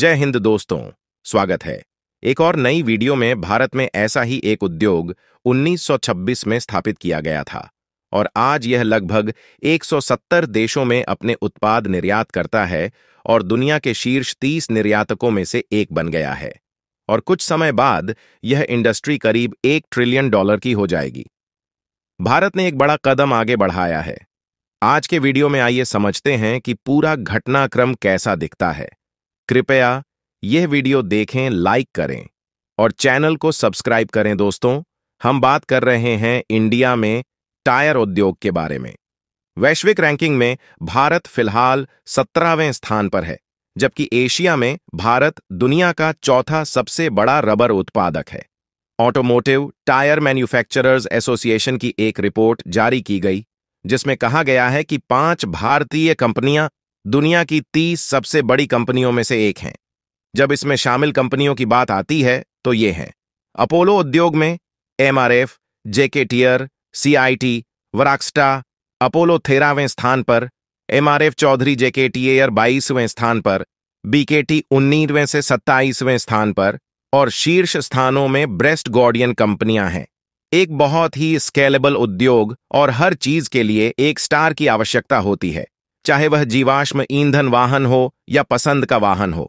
जय हिंद दोस्तों स्वागत है एक और नई वीडियो में भारत में ऐसा ही एक उद्योग 1926 में स्थापित किया गया था और आज यह लगभग 170 देशों में अपने उत्पाद निर्यात करता है और दुनिया के शीर्ष 30 निर्यातकों में से एक बन गया है और कुछ समय बाद यह इंडस्ट्री करीब एक ट्रिलियन डॉलर की हो जाएगी भारत ने एक बड़ा कदम आगे बढ़ाया है आज के वीडियो में आइए समझते हैं कि पूरा घटनाक्रम कैसा दिखता है कृपया यह वीडियो देखें लाइक करें और चैनल को सब्सक्राइब करें दोस्तों हम बात कर रहे हैं इंडिया में टायर उद्योग के बारे में वैश्विक रैंकिंग में भारत फिलहाल सत्रहवें स्थान पर है जबकि एशिया में भारत दुनिया का चौथा सबसे बड़ा रबर उत्पादक है ऑटोमोटिव टायर मैन्युफैक्चरर्स एसोसिएशन की एक रिपोर्ट जारी की गई जिसमें कहा गया है कि पांच भारतीय कंपनियां दुनिया की तीस सबसे बड़ी कंपनियों में से एक हैं जब इसमें शामिल कंपनियों की बात आती है तो ये हैं अपोलो उद्योग में एमआरएफ, जेकेटीयर सीआईटी वराक्स्टा अपोलो तेरहवें स्थान पर एमआरएफ चौधरी जेकेटीएर बाईसवें स्थान पर बीकेटी उन्नीसवें से सत्ताईसवें स्थान पर और शीर्ष स्थानों में ब्रेस्ट गॉर्डियन कंपनियां हैं एक बहुत ही स्केलेबल उद्योग और हर चीज के लिए एक स्टार की आवश्यकता होती है चाहे वह जीवाश्म ईंधन वाहन हो या पसंद का वाहन हो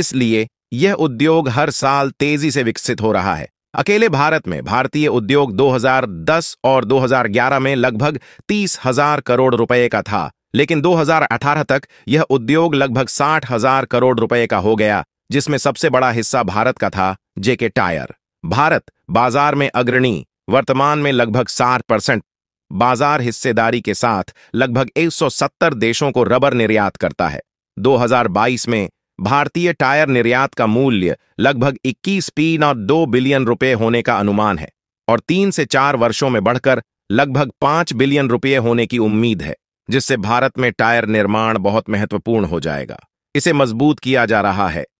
इसलिए यह उद्योग हर साल तेजी से विकसित हो रहा है अकेले भारत में भारतीय उद्योग 2010 और 2011 में लगभग तीस हजार करोड़ रुपए का था लेकिन 2018 तक यह उद्योग लगभग साठ हजार करोड़ रुपए का हो गया जिसमें सबसे बड़ा हिस्सा भारत का था जेके टायर भारत बाजार में अग्रणी वर्तमान में लगभग साठ परसेंट बाजार हिस्सेदारी के साथ लगभग 170 देशों को रबर निर्यात करता है 2022 में भारतीय टायर निर्यात का मूल्य लगभग 21 पीन और 2 बिलियन रुपए होने का अनुमान है और तीन से चार वर्षों में बढ़कर लगभग पांच बिलियन रुपये होने की उम्मीद है जिससे भारत में टायर निर्माण बहुत महत्वपूर्ण हो जाएगा इसे मजबूत किया जा रहा है